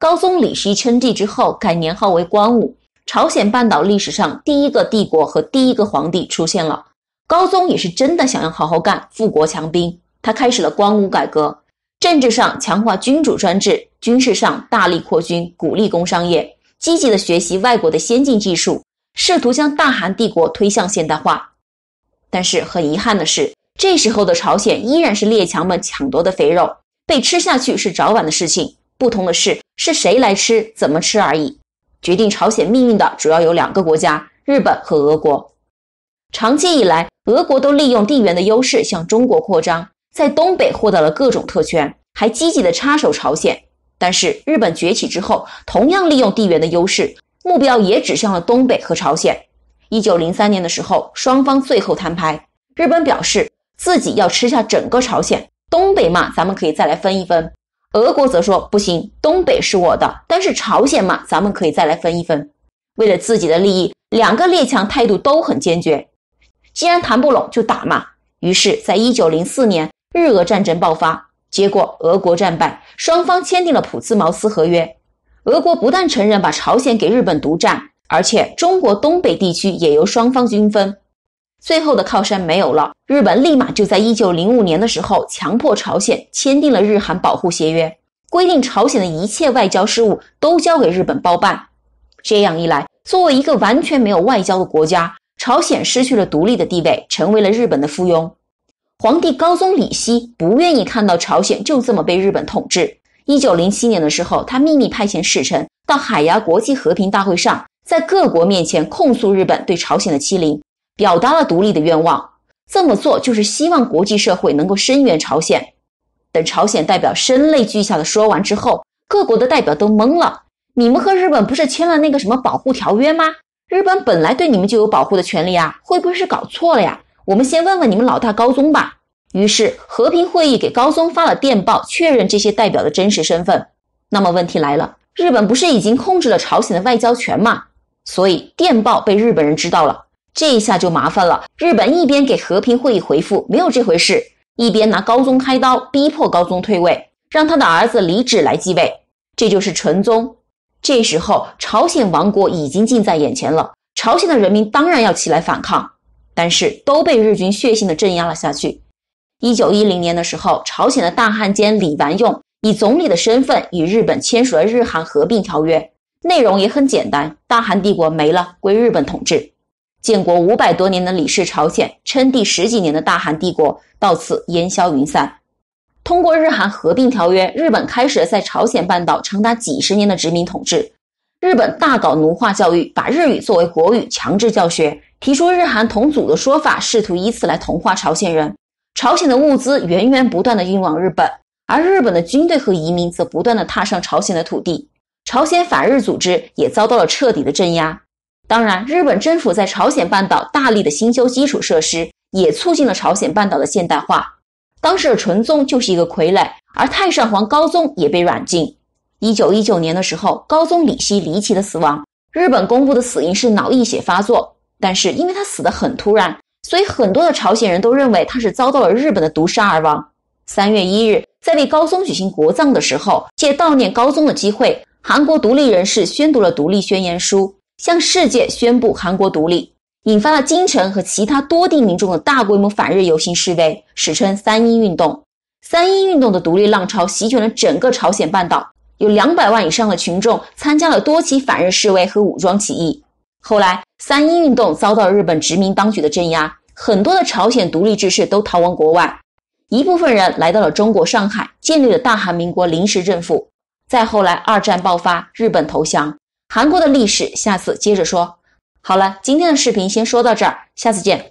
高宗李希称帝之后，改年号为光武。朝鲜半岛历史上第一个帝国和第一个皇帝出现了。高宗也是真的想要好好干，富国强兵。他开始了光武改革，政治上强化君主专制，军事上大力扩军，鼓励工商业，积极的学习外国的先进技术，试图将大韩帝国推向现代化。但是很遗憾的是，这时候的朝鲜依然是列强们抢夺的肥肉，被吃下去是早晚的事情。不同的是，是谁来吃，怎么吃而已。决定朝鲜命运的主要有两个国家：日本和俄国。长期以来，俄国都利用地缘的优势向中国扩张，在东北获得了各种特权，还积极的插手朝鲜。但是，日本崛起之后，同样利用地缘的优势，目标也指向了东北和朝鲜。一九零三年的时候，双方最后摊牌，日本表示自己要吃下整个朝鲜东北嘛，咱们可以再来分一分。俄国则说不行，东北是我的，但是朝鲜嘛，咱们可以再来分一分。为了自己的利益，两个列强态度都很坚决。既然谈不拢，就打嘛。于是，在一九零四年，日俄战争爆发，结果俄国战败，双方签订了《普茨茅斯合约》。俄国不但承认把朝鲜给日本独占，而且中国东北地区也由双方均分。最后的靠山没有了，日本立马就在一九零五年的时候强迫朝鲜签订了《日韩保护协约》，规定朝鲜的一切外交事务都交给日本包办。这样一来，作为一个完全没有外交的国家，朝鲜失去了独立的地位，成为了日本的附庸。皇帝高宗李熙不愿意看到朝鲜就这么被日本统治。一九零七年的时候，他秘密派遣使臣到海牙国际和平大会上，在各国面前控诉日本对朝鲜的欺凌。表达了独立的愿望，这么做就是希望国际社会能够声援朝鲜。等朝鲜代表声泪俱下的说完之后，各国的代表都懵了：你们和日本不是签了那个什么保护条约吗？日本本来对你们就有保护的权利啊，会不会是搞错了呀？我们先问问你们老大高宗吧。于是和平会议给高宗发了电报，确认这些代表的真实身份。那么问题来了，日本不是已经控制了朝鲜的外交权吗？所以电报被日本人知道了。这一下就麻烦了。日本一边给和平会议回复没有这回事，一边拿高宗开刀，逼迫高宗退位，让他的儿子李治来继位，这就是纯宗。这时候，朝鲜亡国已经近在眼前了。朝鲜的人民当然要起来反抗，但是都被日军血腥的镇压了下去。一九一零年的时候，朝鲜的大汉奸李完用以总理的身份与日本签署了《日韩合并条约》，内容也很简单，大韩帝国没了，归日本统治。建国五百多年的李氏朝鲜，称帝十几年的大韩帝国，到此烟消云散。通过日韩合并条约，日本开始了在朝鲜半岛长达几十年的殖民统治。日本大搞奴化教育，把日语作为国语强制教学，提出日韩同祖的说法，试图以此来同化朝鲜人。朝鲜的物资源源不断的运往日本，而日本的军队和移民则不断的踏上朝鲜的土地。朝鲜反日组织也遭到了彻底的镇压。当然，日本政府在朝鲜半岛大力的新修基础设施，也促进了朝鲜半岛的现代化。当时的纯宗就是一个傀儡，而太上皇高宗也被软禁。一九一九年的时候，高宗李希离奇的死亡，日本公布的死因是脑溢血发作，但是因为他死得很突然，所以很多的朝鲜人都认为他是遭到了日本的毒杀而亡。三月一日，在为高宗举行国葬的时候，借悼念高宗的机会，韩国独立人士宣读了独立宣言书。向世界宣布韩国独立，引发了京城和其他多地民众的大规模反日游行示威，史称“三一运动”。三一运动的独立浪潮席卷了整个朝鲜半岛，有两百万以上的群众参加了多起反日示威和武装起义。后来，三一运动遭到日本殖民当局的镇压，很多的朝鲜独立志士都逃亡国外，一部分人来到了中国上海，建立了大韩民国临时政府。再后来，二战爆发，日本投降。韩国的历史，下次接着说。好了，今天的视频先说到这儿，下次见。